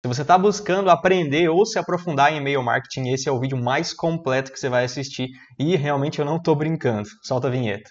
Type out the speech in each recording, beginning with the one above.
Se você está buscando aprender ou se aprofundar em e-mail marketing, esse é o vídeo mais completo que você vai assistir e realmente eu não estou brincando. Solta a vinheta.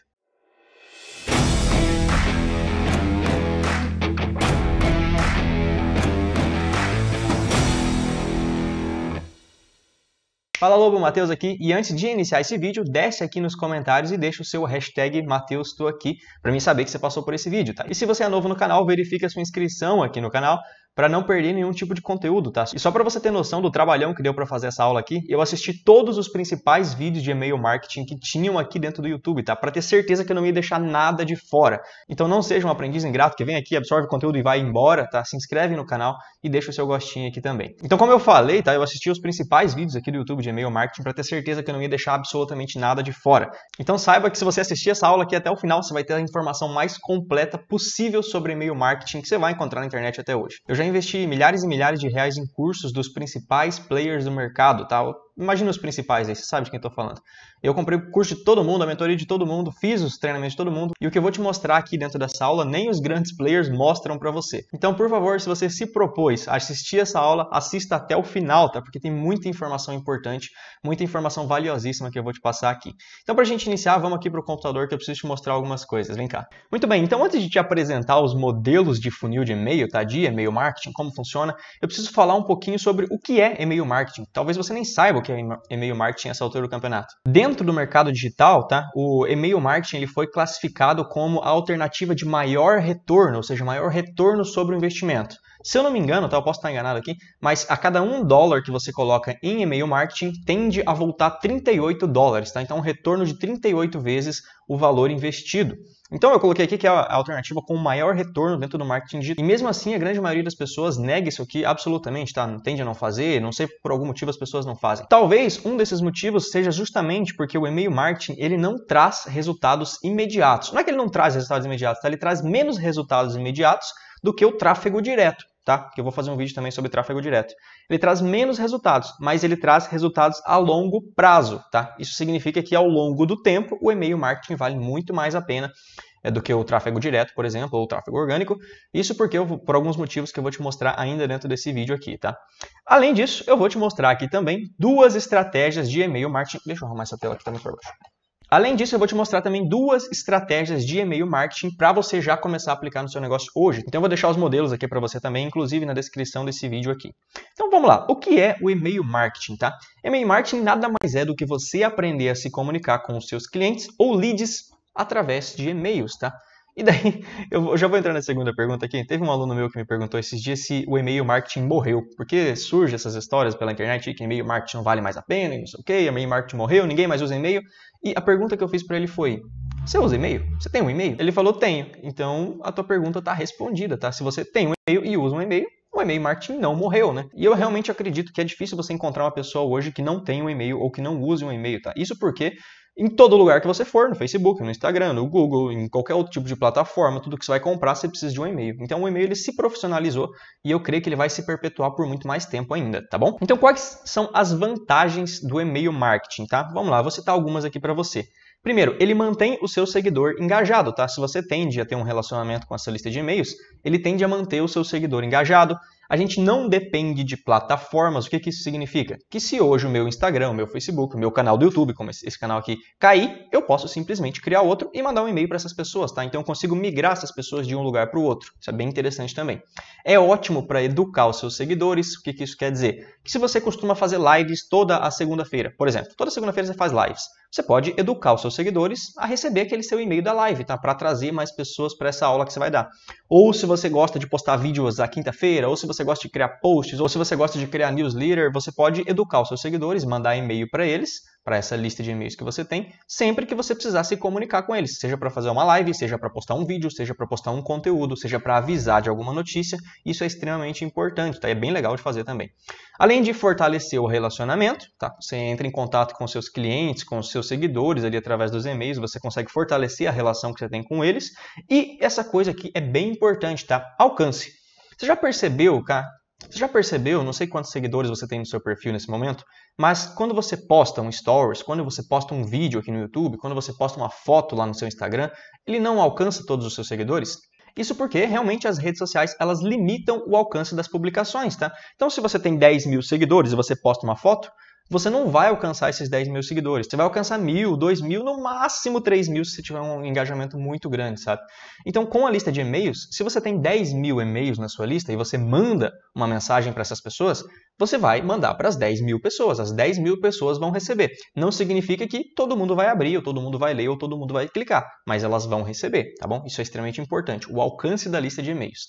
Fala Lobo, Matheus aqui. E antes de iniciar esse vídeo, desce aqui nos comentários e deixa o seu hashtag Matheus aqui para mim saber que você passou por esse vídeo, tá? E se você é novo no canal, verifique a sua inscrição aqui no canal para não perder nenhum tipo de conteúdo, tá? E só para você ter noção do trabalhão que deu para fazer essa aula aqui, eu assisti todos os principais vídeos de e-mail marketing que tinham aqui dentro do YouTube, tá? Para ter certeza que eu não ia deixar nada de fora. Então não seja um aprendiz ingrato que vem aqui, absorve o conteúdo e vai embora, tá? Se inscreve no canal e deixa o seu gostinho aqui também. Então como eu falei, tá? Eu assisti os principais vídeos aqui do YouTube de e-mail marketing para ter certeza que eu não ia deixar absolutamente nada de fora. Então saiba que se você assistir essa aula aqui até o final, você vai ter a informação mais completa possível sobre e-mail marketing que você vai encontrar na internet até hoje. Eu já investir milhares e milhares de reais em cursos dos principais players do mercado, tá? imagina os principais aí, você sabe de quem estou falando. Eu comprei o curso de todo mundo, a mentoria de todo mundo, fiz os treinamentos de todo mundo, e o que eu vou te mostrar aqui dentro dessa aula, nem os grandes players mostram para você. Então, por favor, se você se propôs a assistir essa aula, assista até o final, tá? Porque tem muita informação importante, muita informação valiosíssima que eu vou te passar aqui. Então, para a gente iniciar, vamos aqui para o computador que eu preciso te mostrar algumas coisas. Vem cá. Muito bem, então antes de te apresentar os modelos de funil de e-mail, tá? De e-mail marketing, como funciona, eu preciso falar um pouquinho sobre o que é e-mail marketing. Talvez você nem saiba o que é e-mail marketing é essa altura do campeonato. Dentro do mercado digital, tá? O e-mail marketing ele foi classificado como a alternativa de maior retorno, ou seja, maior retorno sobre o investimento. Se eu não me engano, tá, eu posso estar enganado aqui, mas a cada um dólar que você coloca em e-mail marketing tende a voltar 38 dólares, tá? Então, um retorno de 38 vezes o valor investido. Então eu coloquei aqui que é a alternativa com maior retorno dentro do marketing digital. E mesmo assim, a grande maioria das pessoas nega isso aqui absolutamente, tá? Tende a não fazer, não sei por algum motivo as pessoas não fazem. Talvez um desses motivos seja justamente porque o e-mail marketing, ele não traz resultados imediatos. Não é que ele não traz resultados imediatos, tá? Ele traz menos resultados imediatos do que o tráfego direto tá? Que eu vou fazer um vídeo também sobre tráfego direto. Ele traz menos resultados, mas ele traz resultados a longo prazo, tá? Isso significa que ao longo do tempo o e-mail marketing vale muito mais a pena eh, do que o tráfego direto, por exemplo, ou o tráfego orgânico. Isso porque eu, por alguns motivos que eu vou te mostrar ainda dentro desse vídeo aqui, tá? Além disso, eu vou te mostrar aqui também duas estratégias de e-mail marketing. Deixa eu arrumar essa tela aqui também por baixo. Além disso, eu vou te mostrar também duas estratégias de e-mail marketing para você já começar a aplicar no seu negócio hoje. Então eu vou deixar os modelos aqui para você também, inclusive na descrição desse vídeo aqui. Então vamos lá, o que é o e-mail marketing, tá? E-mail marketing nada mais é do que você aprender a se comunicar com os seus clientes ou leads através de e-mails, tá? E daí, eu já vou entrar na segunda pergunta aqui. Teve um aluno meu que me perguntou esses dias se o e-mail marketing morreu. Porque surge essas histórias pela internet que e-mail marketing não vale mais a pena, e não sei o quê, e-mail marketing morreu, ninguém mais usa e-mail. E a pergunta que eu fiz para ele foi: Você usa e-mail? Você tem um e-mail? Ele falou: Tenho. Então a tua pergunta está respondida, tá? Se você tem um e-mail e usa um e-mail, o e-mail marketing não morreu, né? E eu realmente acredito que é difícil você encontrar uma pessoa hoje que não tem um e-mail ou que não use um e-mail, tá? Isso porque em todo lugar que você for, no Facebook, no Instagram, no Google, em qualquer outro tipo de plataforma, tudo que você vai comprar, você precisa de um e-mail. Então o e-mail ele se profissionalizou e eu creio que ele vai se perpetuar por muito mais tempo ainda, tá bom? Então quais são as vantagens do e-mail marketing, tá? Vamos lá, vou citar algumas aqui para você. Primeiro, ele mantém o seu seguidor engajado, tá? Se você tende a ter um relacionamento com essa lista de e-mails, ele tende a manter o seu seguidor engajado, a gente não depende de plataformas. O que, que isso significa? Que se hoje o meu Instagram, o meu Facebook, o meu canal do YouTube, como esse canal aqui, cair, eu posso simplesmente criar outro e mandar um e-mail para essas pessoas, tá? Então eu consigo migrar essas pessoas de um lugar para o outro. Isso é bem interessante também. É ótimo para educar os seus seguidores. O que, que isso quer dizer? Que se você costuma fazer lives toda a segunda-feira, por exemplo, toda segunda-feira você faz lives. Você pode educar os seus seguidores a receber aquele seu e-mail da live, tá? Para trazer mais pessoas para essa aula que você vai dar. Ou se você gosta de postar vídeos à quinta-feira, ou se você você gosta de criar posts ou se você gosta de criar newsletter, você pode educar os seus seguidores, mandar e-mail para eles, para essa lista de e-mails que você tem, sempre que você precisar se comunicar com eles, seja para fazer uma live, seja para postar um vídeo, seja para postar um conteúdo, seja para avisar de alguma notícia. Isso é extremamente importante, tá? É bem legal de fazer também. Além de fortalecer o relacionamento, tá? Você entra em contato com seus clientes, com seus seguidores ali através dos e-mails, você consegue fortalecer a relação que você tem com eles. E essa coisa aqui é bem importante, tá? Alcance. Você já percebeu, cara? Você já percebeu, não sei quantos seguidores você tem no seu perfil nesse momento, mas quando você posta um stories, quando você posta um vídeo aqui no YouTube, quando você posta uma foto lá no seu Instagram, ele não alcança todos os seus seguidores? Isso porque realmente as redes sociais elas limitam o alcance das publicações, tá? Então se você tem 10 mil seguidores e você posta uma foto, você não vai alcançar esses 10 mil seguidores. Você vai alcançar mil, dois mil, no máximo três mil se você tiver um engajamento muito grande, sabe? Então, com a lista de e-mails, se você tem 10 mil e-mails na sua lista e você manda uma mensagem para essas pessoas, você vai mandar para as 10 mil pessoas. As 10 mil pessoas vão receber. Não significa que todo mundo vai abrir, ou todo mundo vai ler, ou todo mundo vai clicar, mas elas vão receber, tá bom? Isso é extremamente importante. O alcance da lista de e-mails.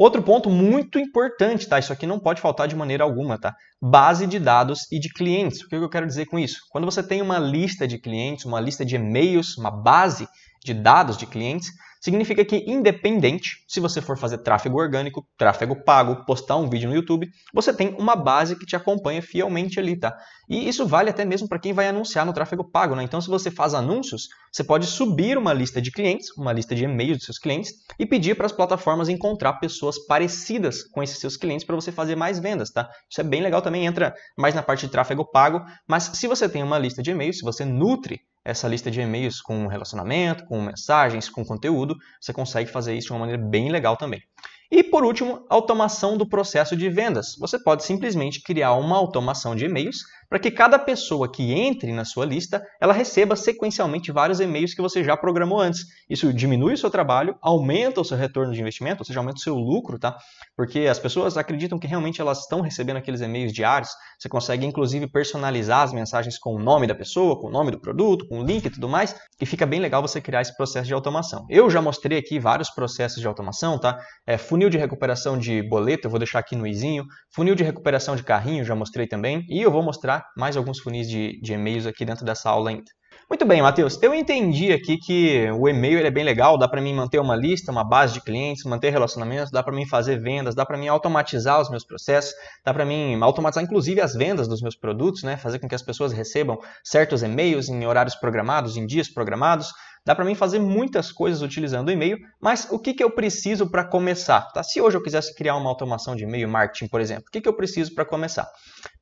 Outro ponto muito importante, tá? Isso aqui não pode faltar de maneira alguma, tá? Base de dados e de clientes. O que eu quero dizer com isso? Quando você tem uma lista de clientes, uma lista de e-mails, uma base de dados de clientes, Significa que, independente, se você for fazer tráfego orgânico, tráfego pago, postar um vídeo no YouTube, você tem uma base que te acompanha fielmente ali, tá? E isso vale até mesmo para quem vai anunciar no tráfego pago, né? Então, se você faz anúncios, você pode subir uma lista de clientes, uma lista de e-mails dos seus clientes, e pedir para as plataformas encontrar pessoas parecidas com esses seus clientes para você fazer mais vendas, tá? Isso é bem legal também, entra mais na parte de tráfego pago, mas se você tem uma lista de e-mails, se você nutre essa lista de e-mails com relacionamento, com mensagens, com conteúdo. Você consegue fazer isso de uma maneira bem legal também. E por último, automação do processo de vendas. Você pode simplesmente criar uma automação de e-mails para que cada pessoa que entre na sua lista, ela receba sequencialmente vários e-mails que você já programou antes. Isso diminui o seu trabalho, aumenta o seu retorno de investimento, ou seja, aumenta o seu lucro, tá? Porque as pessoas acreditam que realmente elas estão recebendo aqueles e-mails diários. Você consegue inclusive personalizar as mensagens com o nome da pessoa, com o nome do produto, com o link e tudo mais, e fica bem legal você criar esse processo de automação. Eu já mostrei aqui vários processos de automação, tá? É, funil de recuperação de boleto, eu vou deixar aqui no izinho. Funil de recuperação de carrinho, já mostrei também, e eu vou mostrar mais alguns funis de, de e-mails aqui dentro dessa aula ainda. Muito bem, Matheus, eu entendi aqui que o e-mail é bem legal, dá para mim manter uma lista, uma base de clientes, manter relacionamentos, dá para mim fazer vendas, dá para mim automatizar os meus processos, dá para mim automatizar inclusive as vendas dos meus produtos, né? fazer com que as pessoas recebam certos e-mails em horários programados, em dias programados, Dá para mim fazer muitas coisas utilizando o e-mail, mas o que, que eu preciso para começar? Tá? Se hoje eu quisesse criar uma automação de e-mail marketing, por exemplo, o que, que eu preciso para começar?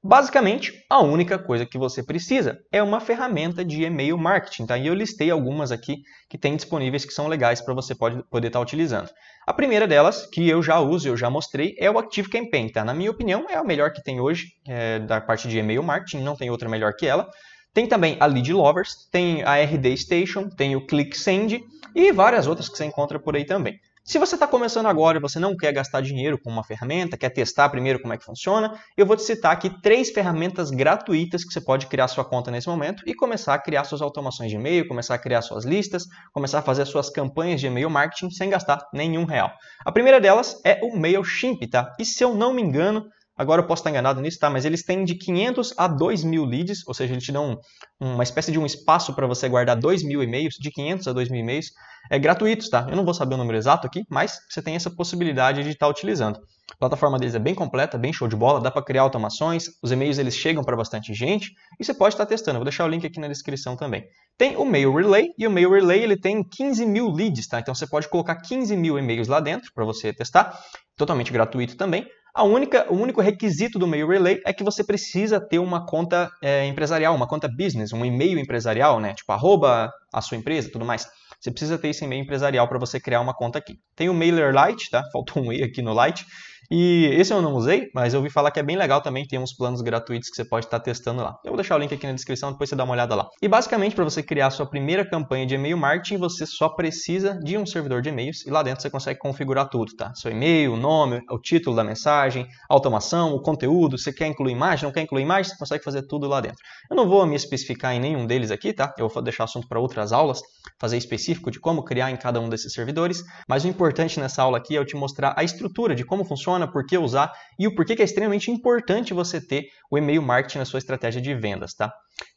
Basicamente, a única coisa que você precisa é uma ferramenta de e-mail marketing. Tá? E eu listei algumas aqui que tem disponíveis que são legais para você pode, poder estar tá utilizando. A primeira delas, que eu já uso, eu já mostrei, é o ActiveCampaign. Tá? Na minha opinião, é a melhor que tem hoje é, da parte de e-mail marketing, não tem outra melhor que ela. Tem também a Lead Lovers, tem a RD Station, tem o Click Send e várias outras que você encontra por aí também. Se você está começando agora e você não quer gastar dinheiro com uma ferramenta, quer testar primeiro como é que funciona, eu vou te citar aqui três ferramentas gratuitas que você pode criar sua conta nesse momento e começar a criar suas automações de e-mail, começar a criar suas listas, começar a fazer suas campanhas de e-mail marketing sem gastar nenhum real. A primeira delas é o MailChimp, tá? E se eu não me engano, Agora eu posso estar enganado nisso, tá? Mas eles têm de 500 a 2 mil leads, ou seja, eles te dão uma espécie de um espaço para você guardar 2 mil e-mails, de 500 a 2 mil e-mails, é gratuitos, tá? Eu não vou saber o número exato aqui, mas você tem essa possibilidade de estar tá utilizando. A plataforma deles é bem completa, bem show de bola, dá para criar automações, os e-mails eles chegam para bastante gente e você pode estar tá testando. vou deixar o link aqui na descrição também. Tem o Mail Relay e o Mail Relay ele tem 15 mil leads, tá? Então você pode colocar 15 mil e-mails lá dentro para você testar totalmente gratuito também. A única, o único requisito do Mail Relay é que você precisa ter uma conta é, empresarial, uma conta business, um e-mail empresarial, né? Tipo, arroba a sua empresa tudo mais. Você precisa ter esse e-mail empresarial para você criar uma conta aqui. Tem o MailerLite, tá? Faltou um E aqui no Lite, e esse eu não usei, mas eu ouvi falar que é bem legal também, tem uns planos gratuitos que você pode estar tá testando lá. Eu vou deixar o link aqui na descrição, depois você dá uma olhada lá. E basicamente, para você criar a sua primeira campanha de e-mail marketing, você só precisa de um servidor de e-mails e lá dentro você consegue configurar tudo, tá? Seu e-mail, o nome, o título da mensagem, a automação, o conteúdo, você quer incluir imagem, não quer incluir imagem, você consegue fazer tudo lá dentro. Eu não vou me especificar em nenhum deles aqui, tá? Eu vou deixar assunto para outras aulas, fazer específico de como criar em cada um desses servidores, mas o importante nessa aula aqui é eu te mostrar a estrutura de como funciona funciona, por que usar e o porquê que é extremamente importante você ter o e-mail marketing na sua estratégia de vendas, tá?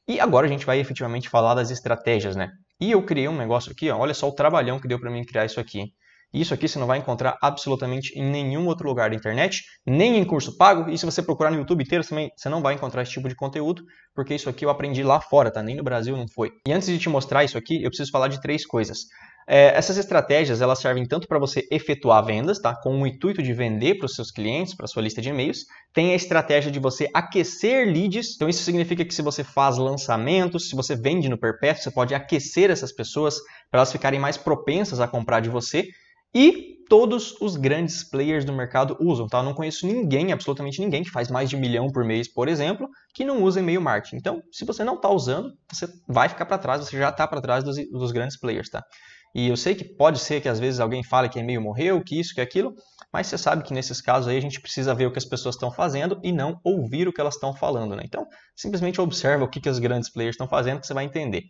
E agora a gente vai efetivamente falar das estratégias, né? E eu criei um negócio aqui, ó, olha só o trabalhão que deu para mim criar isso aqui. Isso aqui você não vai encontrar absolutamente em nenhum outro lugar da internet, nem em curso pago. E se você procurar no YouTube inteiro, também você não vai encontrar esse tipo de conteúdo, porque isso aqui eu aprendi lá fora, tá? Nem no Brasil não foi. E antes de te mostrar isso aqui, eu preciso falar de três coisas. É, essas estratégias elas servem tanto para você efetuar vendas, tá? com o intuito de vender para os seus clientes, para sua lista de e-mails. Tem a estratégia de você aquecer leads. Então isso significa que se você faz lançamentos, se você vende no perpétuo, você pode aquecer essas pessoas para elas ficarem mais propensas a comprar de você. E todos os grandes players do mercado usam, tá? Eu não conheço ninguém, absolutamente ninguém, que faz mais de um milhão por mês, por exemplo, que não usa e-mail marketing. Então, se você não está usando, você vai ficar para trás, você já está para trás dos, dos, grandes players, tá? E eu sei que pode ser que às vezes alguém fale que é meio morreu, que isso, que aquilo, mas você sabe que nesses casos aí a gente precisa ver o que as pessoas estão fazendo e não ouvir o que elas estão falando, né? Então, simplesmente observa o que, que os grandes players estão fazendo que você vai entender.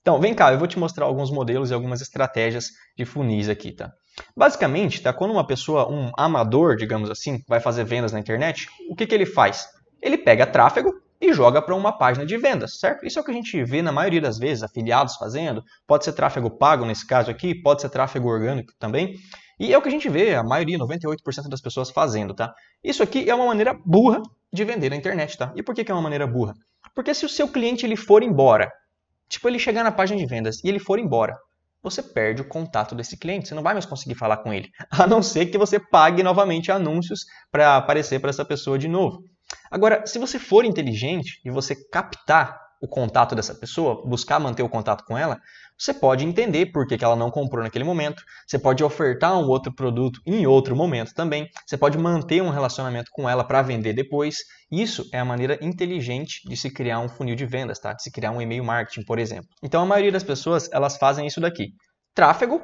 Então, vem cá, eu vou te mostrar alguns modelos e algumas estratégias de funis aqui, tá? Basicamente, tá, quando uma pessoa, um amador, digamos assim, vai fazer vendas na internet, o que, que ele faz? Ele pega tráfego, e joga para uma página de vendas, certo? Isso é o que a gente vê na maioria das vezes, afiliados fazendo, pode ser tráfego pago nesse caso aqui, pode ser tráfego orgânico também. E é o que a gente vê, a maioria, 98% das pessoas fazendo, tá? Isso aqui é uma maneira burra de vender na internet, tá? E por que, que é uma maneira burra? Porque se o seu cliente ele for embora, tipo ele chegar na página de vendas e ele for embora, você perde o contato desse cliente, você não vai mais conseguir falar com ele, a não ser que você pague novamente anúncios para aparecer para essa pessoa de novo. Agora, se você for inteligente e você captar o contato dessa pessoa, buscar manter o contato com ela, você pode entender por que, ela não comprou naquele momento, você pode ofertar um outro produto em outro momento também, você pode manter um relacionamento com ela para vender depois. Isso é a maneira inteligente de se criar um funil de vendas, tá? De se criar um e-mail marketing, por exemplo. Então a maioria das pessoas, elas fazem isso daqui. Tráfego,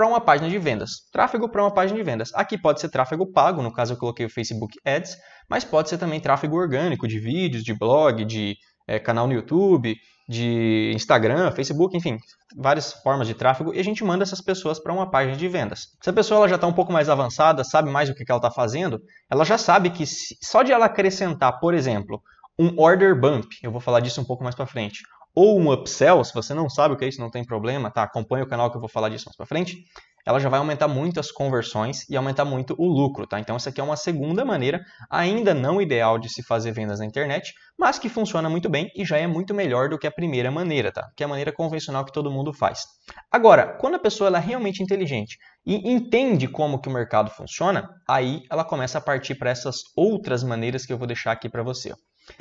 para uma página de vendas. Tráfego para uma página de vendas. Aqui pode ser tráfego pago, no caso eu coloquei o Facebook Ads, mas pode ser também tráfego orgânico de vídeos, de blog, de é, canal no YouTube, de Instagram, Facebook, enfim, várias formas de tráfego, e a gente manda essas pessoas para uma página de vendas. Se a pessoa ela já está um pouco mais avançada, sabe mais o que, que ela está fazendo, ela já sabe que se, só de ela acrescentar, por exemplo, um order bump, eu vou falar disso um pouco mais para frente, ou um upsell, se você não sabe o que é isso, não tem problema, tá? Acompanha o canal que eu vou falar disso mais para frente. Ela já vai aumentar muito as conversões e aumentar muito o lucro, tá? Então essa aqui é uma segunda maneira, ainda não ideal de se fazer vendas na internet, mas que funciona muito bem e já é muito melhor do que a primeira maneira, tá? Que é a maneira convencional que todo mundo faz. Agora, quando a pessoa ela é realmente inteligente e entende como que o mercado funciona, aí ela começa a partir para essas outras maneiras que eu vou deixar aqui para você.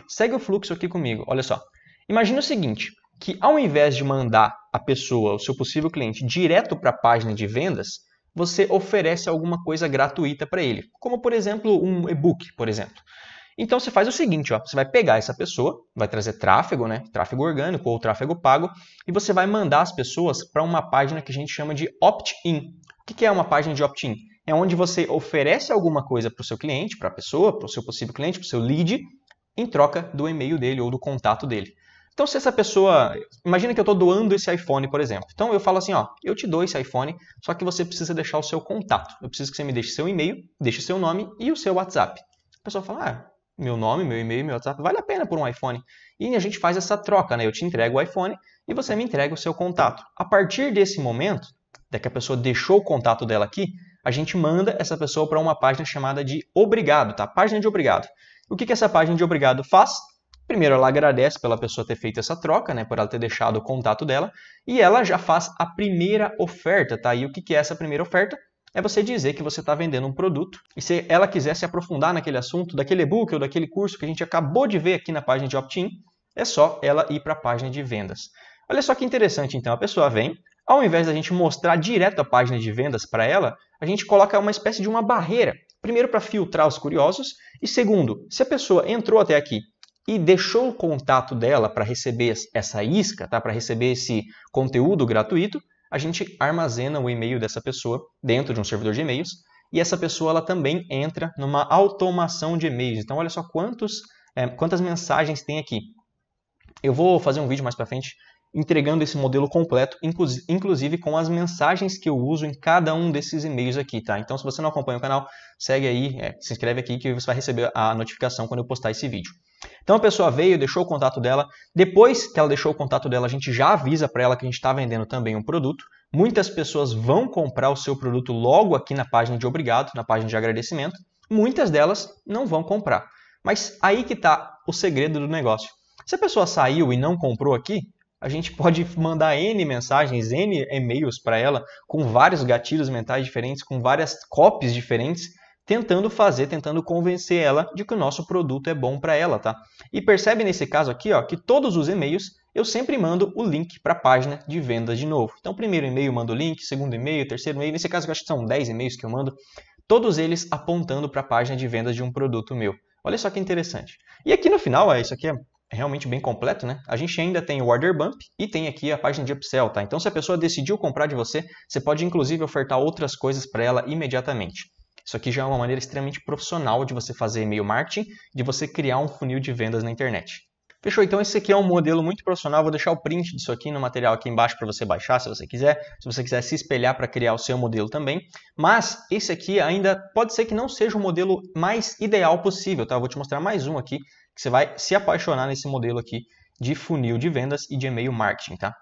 Segue o fluxo aqui comigo, olha só. Imagina o seguinte, que ao invés de mandar a pessoa, o seu possível cliente, direto para a página de vendas, você oferece alguma coisa gratuita para ele, como por exemplo um e-book, por exemplo. Então você faz o seguinte, ó, você vai pegar essa pessoa, vai trazer tráfego, né, tráfego orgânico ou tráfego pago, e você vai mandar as pessoas para uma página que a gente chama de opt-in. O que é uma página de opt-in? É onde você oferece alguma coisa para o seu cliente, para a pessoa, para o seu possível cliente, para o seu lead, em troca do e-mail dele ou do contato dele. Então, se essa pessoa. Imagina que eu estou doando esse iPhone, por exemplo. Então, eu falo assim: ó, eu te dou esse iPhone, só que você precisa deixar o seu contato. Eu preciso que você me deixe seu e-mail, deixe seu nome e o seu WhatsApp. A pessoa fala: ah, meu nome, meu e-mail, meu WhatsApp, vale a pena por um iPhone. E a gente faz essa troca, né? Eu te entrego o iPhone e você me entrega o seu contato. A partir desse momento, da que a pessoa deixou o contato dela aqui, a gente manda essa pessoa para uma página chamada de obrigado, tá? Página de obrigado. O que, que essa página de obrigado faz? Primeiro, ela agradece pela pessoa ter feito essa troca, né, por ela ter deixado o contato dela, e ela já faz a primeira oferta, tá? E o que é essa primeira oferta? É você dizer que você está vendendo um produto. E se ela quiser se aprofundar naquele assunto, daquele e-book ou daquele curso que a gente acabou de ver aqui na página de opt-in, é só ela ir para a página de vendas. Olha só que interessante, então. A pessoa vem, ao invés da gente mostrar direto a página de vendas para ela, a gente coloca uma espécie de uma barreira. Primeiro, para filtrar os curiosos, e segundo, se a pessoa entrou até aqui e deixou o contato dela para receber essa isca, tá? para receber esse conteúdo gratuito, a gente armazena o e-mail dessa pessoa dentro de um servidor de e-mails e essa pessoa ela também entra numa automação de e-mails. Então, olha só quantos, é, quantas mensagens tem aqui. Eu vou fazer um vídeo mais para frente entregando esse modelo completo, inclusive com as mensagens que eu uso em cada um desses e-mails aqui, tá? Então, se você não acompanha o canal, segue aí, é, se inscreve aqui que você vai receber a notificação quando eu postar esse vídeo. Então a pessoa veio, deixou o contato dela. Depois que ela deixou o contato dela, a gente já avisa para ela que a gente está vendendo também um produto. Muitas pessoas vão comprar o seu produto logo aqui na página de obrigado, na página de agradecimento. Muitas delas não vão comprar. Mas aí que está o segredo do negócio. Se a pessoa saiu e não comprou aqui, a gente pode mandar N mensagens, N e-mails para ela, com vários gatilhos mentais diferentes, com várias copies diferentes, tentando fazer, tentando convencer ela de que o nosso produto é bom para ela, tá? E percebe nesse caso aqui, ó, que todos os e-mails eu sempre mando o link para a página de vendas de novo. Então, primeiro e-mail mando o link, segundo e-mail, terceiro e-mail, nesse caso eu acho que são 10 e-mails que eu mando, todos eles apontando para a página de vendas de um produto meu. Olha só que interessante. E aqui no final, ó, isso aqui é realmente bem completo, né? A gente ainda tem o order bump e tem aqui a página de upsell, tá? Então, se a pessoa decidiu comprar de você, você pode inclusive ofertar outras coisas para ela imediatamente. Isso aqui já é uma maneira extremamente profissional de você fazer e-mail marketing, de você criar um funil de vendas na internet. Fechou? Então esse aqui é um modelo muito profissional. Vou deixar o print disso aqui no material aqui embaixo para você baixar, se você quiser. Se você quiser se espelhar para criar o seu modelo também. Mas esse aqui ainda pode ser que não seja o modelo mais ideal possível, tá? Eu vou te mostrar mais um aqui que você vai se apaixonar nesse modelo aqui de funil de vendas e de e-mail marketing, tá?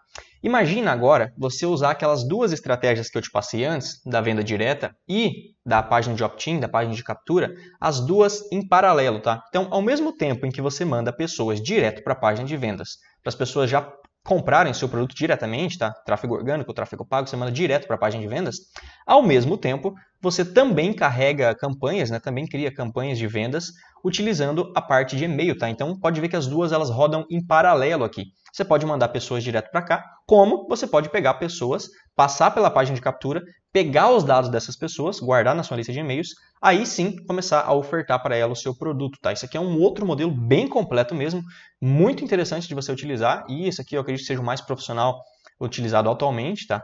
Imagina agora você usar aquelas duas estratégias que eu te passei antes, da venda direta e da página de opt-in, da página de captura, as duas em paralelo, tá? Então, ao mesmo tempo em que você manda pessoas direto para a página de vendas, para as pessoas já comprarem seu produto diretamente, tá? Tráfego orgânico, tráfego pago, você manda direto para a página de vendas. Ao mesmo tempo, você também carrega campanhas, né? Também cria campanhas de vendas utilizando a parte de e-mail, tá? Então pode ver que as duas elas rodam em paralelo aqui. Você pode mandar pessoas direto para cá, como você pode pegar pessoas passar pela página de captura, pegar os dados dessas pessoas, guardar na sua lista de e-mails, aí sim começar a ofertar para ela o seu produto, tá? Isso aqui é um outro modelo bem completo mesmo, muito interessante de você utilizar e isso aqui eu acredito que seja o mais profissional utilizado atualmente, tá?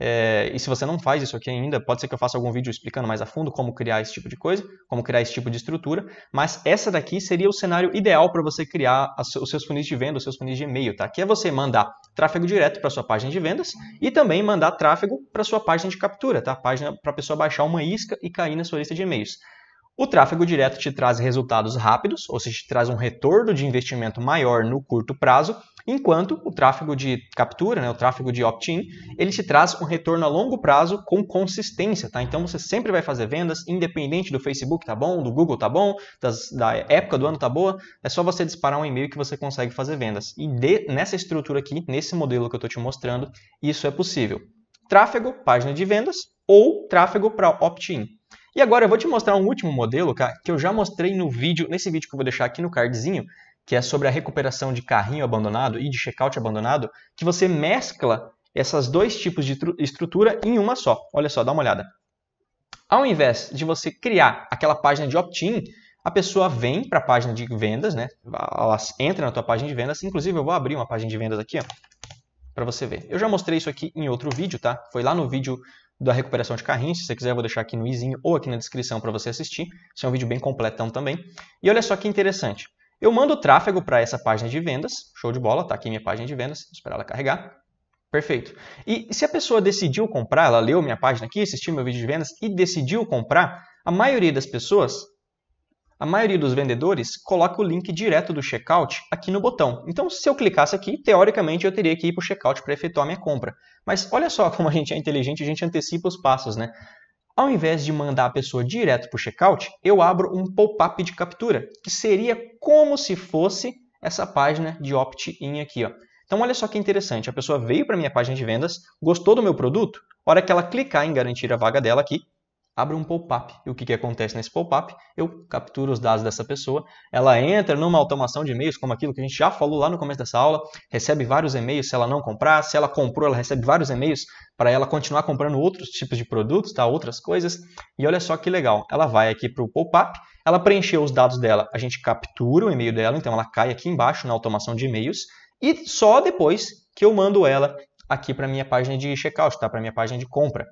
É, e se você não faz isso aqui ainda, pode ser que eu faça algum vídeo explicando mais a fundo como criar esse tipo de coisa, como criar esse tipo de estrutura, mas essa daqui seria o cenário ideal para você criar os seus funis de venda, os seus funis de e-mail, tá? Que é você mandar tráfego direto para sua página de vendas e também mandar tráfego para sua página de captura, tá? Página para a pessoa baixar uma isca e cair na sua lista de e-mails. O tráfego direto te traz resultados rápidos, ou seja, te traz um retorno de investimento maior no curto prazo Enquanto o tráfego de captura, né, o tráfego de opt-in, ele te traz um retorno a longo prazo com consistência, tá? Então você sempre vai fazer vendas, independente do Facebook tá bom, do Google tá bom, das, da época do ano tá boa, é só você disparar um e-mail que você consegue fazer vendas. E de, nessa estrutura aqui, nesse modelo que eu estou te mostrando, isso é possível. Tráfego, página de vendas ou tráfego para opt-in. E agora eu vou te mostrar um último modelo, cara, que eu já mostrei no vídeo, nesse vídeo que eu vou deixar aqui no cardzinho, que é sobre a recuperação de carrinho abandonado e de checkout abandonado, que você mescla essas dois tipos de estrutura em uma só. Olha só, dá uma olhada. Ao invés de você criar aquela página de opt-in, a pessoa vem para a página de vendas, né? Ela entra na tua página de vendas. Inclusive, eu vou abrir uma página de vendas aqui, ó, para você ver. Eu já mostrei isso aqui em outro vídeo, tá? Foi lá no vídeo da recuperação de carrinho. Se você quiser, eu vou deixar aqui no izinho ou aqui na descrição para você assistir. Isso é um vídeo bem completão também. E olha só que interessante. Eu mando o tráfego para essa página de vendas, show de bola, está aqui minha página de vendas, vou esperar ela carregar. Perfeito. E se a pessoa decidiu comprar, ela leu minha página aqui, assistiu meu vídeo de vendas e decidiu comprar, a maioria das pessoas, a maioria dos vendedores, coloca o link direto do checkout aqui no botão. Então, se eu clicasse aqui, teoricamente eu teria que ir para o checkout para efetuar minha compra. Mas olha só como a gente é inteligente, a gente antecipa os passos, né? Ao invés de mandar a pessoa direto para o checkout, eu abro um pop-up de captura, que seria como se fosse essa página de opt-in aqui. Ó. Então olha só que interessante, a pessoa veio para minha página de vendas, gostou do meu produto, a hora que ela clicar em garantir a vaga dela aqui, abro um pop-up. E o que, que acontece nesse pop-up? Eu capturo os dados dessa pessoa, ela entra numa automação de e-mails, como aquilo que a gente já falou lá no começo dessa aula, recebe vários e-mails se ela não comprar, se ela comprou, ela recebe vários e-mails para ela continuar comprando outros tipos de produtos, tá? outras coisas. E olha só que legal, ela vai aqui para o pop-up, ela preencheu os dados dela, a gente captura o e-mail dela, então ela cai aqui embaixo na automação de e-mails, e só depois que eu mando ela aqui para minha página de checkout, tá? para minha página de compra.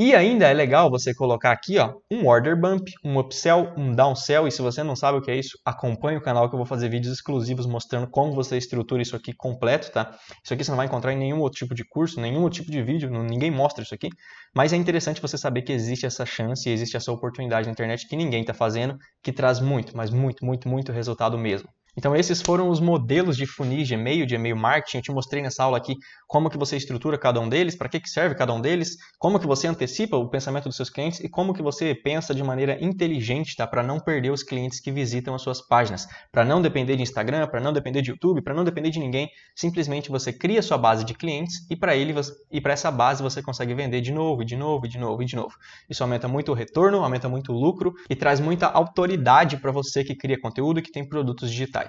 E ainda é legal você colocar aqui ó, um order bump, um upsell, um downsell. E se você não sabe o que é isso, acompanhe o canal que eu vou fazer vídeos exclusivos mostrando como você estrutura isso aqui completo, tá? Isso aqui você não vai encontrar em nenhum outro tipo de curso, nenhum outro tipo de vídeo, ninguém mostra isso aqui. Mas é interessante você saber que existe essa chance, existe essa oportunidade na internet que ninguém está fazendo, que traz muito, mas muito, muito, muito resultado mesmo. Então esses foram os modelos de funis de e-mail, de e-mail marketing. Eu te mostrei nessa aula aqui como que você estrutura cada um deles, para que, que serve cada um deles, como que você antecipa o pensamento dos seus clientes e como que você pensa de maneira inteligente, tá? Para não perder os clientes que visitam as suas páginas, para não depender de Instagram, para não depender de YouTube, para não depender de ninguém. Simplesmente você cria sua base de clientes e para ele e para essa base você consegue vender de novo, de novo, de novo e de novo. Isso aumenta muito o retorno, aumenta muito o lucro e traz muita autoridade para você que cria conteúdo, que tem produtos digitais.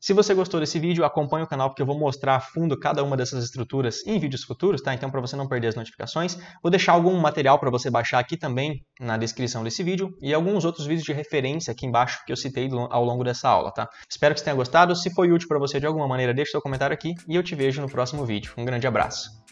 Se você gostou desse vídeo, acompanhe o canal porque eu vou mostrar a fundo cada uma dessas estruturas em vídeos futuros, tá? Então, para você não perder as notificações, vou deixar algum material para você baixar aqui também na descrição desse vídeo e alguns outros vídeos de referência aqui embaixo que eu citei ao longo dessa aula, tá? Espero que você tenha gostado. Se foi útil para você de alguma maneira, deixe seu comentário aqui e eu te vejo no próximo vídeo. Um grande abraço.